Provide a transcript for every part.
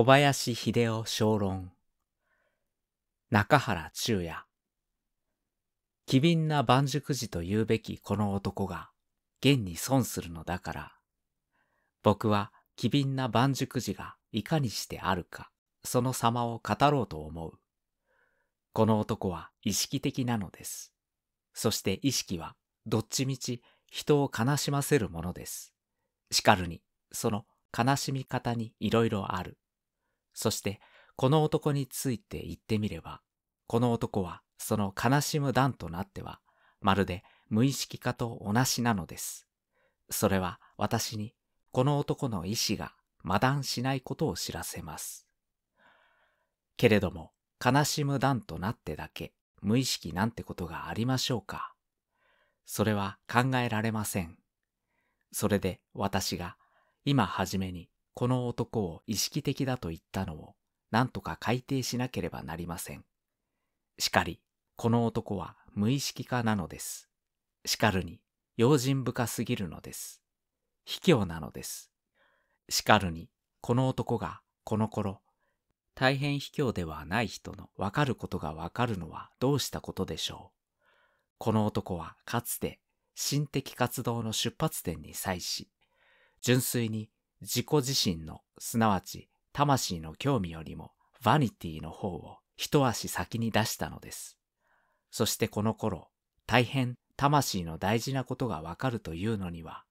小林秀夫小論中原中也機敏な万熟児と言うべきこの男が現に損するのだから僕は機敏な万熟児がいかにしてあるかその様を語ろうと思うこの男は意識的なのですそして意識はどっちみち人を悲しませるものですしかるにその悲しみ方にいろいろあるそしてこの男について言ってみれば、この男はその悲しむ段となっては、まるで無意識化と同じなのです。それは私にこの男の意志が魔断しないことを知らせます。けれども、悲しむ段となってだけ無意識なんてことがありましょうかそれは考えられません。それで私が今はじめにこの男を意識的だと言ったのを、何とか改定しなければなりません。しかり、この男は無意識化なのです。しかるに、用心深すぎるのです。卑怯なのです。しかるに、この男が、この頃、大変卑怯ではない人のわかることがわかるのはどうしたことでしょう。この男はかつて、心的活動の出発点に際し、純粋に自己自身の、すなわち魂の興味よりもヴァニティの方を一足先に出したのです。そしてこの頃、大変魂の大事なことがわかるというのには、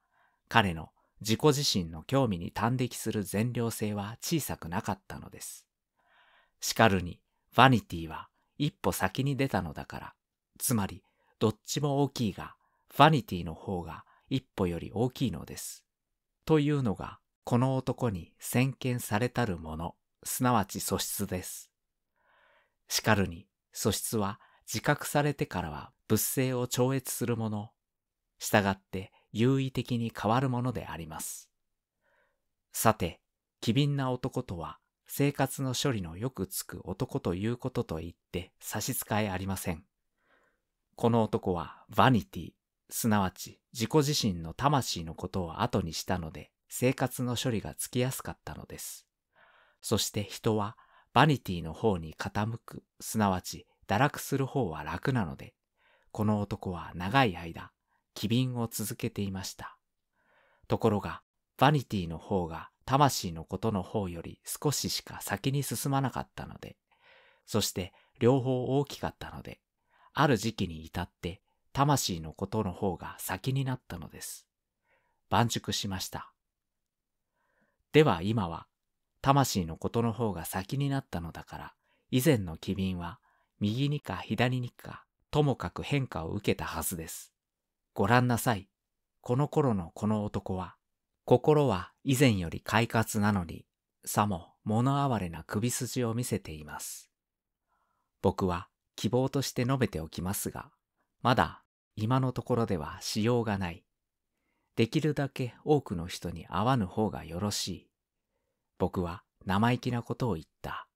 彼の自己自身の興味に端的する善良性は小さくなかったのです。しかるに、ヴァニティは一歩先に出たのだから、つまり、どっちも大きいが、ヴァニティの方が一歩より大きいのです。というのが、この男に先見されたるもの、すなわち素質です。しかるに、素質は自覚されてからは物性を超越するもの、従って優位的に変わるものであります。さて、機敏な男とは、生活の処理のよくつく男ということと言って差し支えありません。この男は、ヴァニティ、すなわち自己自身の魂のことを後にしたので、生活の処理がつきやすかったのです。そして人はバニティの方に傾く、すなわち堕落する方は楽なので、この男は長い間、機敏を続けていました。ところが、バニティの方が魂のことの方より少ししか先に進まなかったので、そして両方大きかったので、ある時期に至って魂のことの方が先になったのです。晩熟しました。では今は、魂のことの方が先になったのだから、以前の機敏は、右にか左にか、ともかく変化を受けたはずです。ご覧なさい。この頃のこの男は、心は以前より快活なのに、さも物哀れな首筋を見せています。僕は希望として述べておきますが、まだ今のところではしようがないできるだけ多くの人に会わぬ方がよろしい。僕は生意気なことを言った。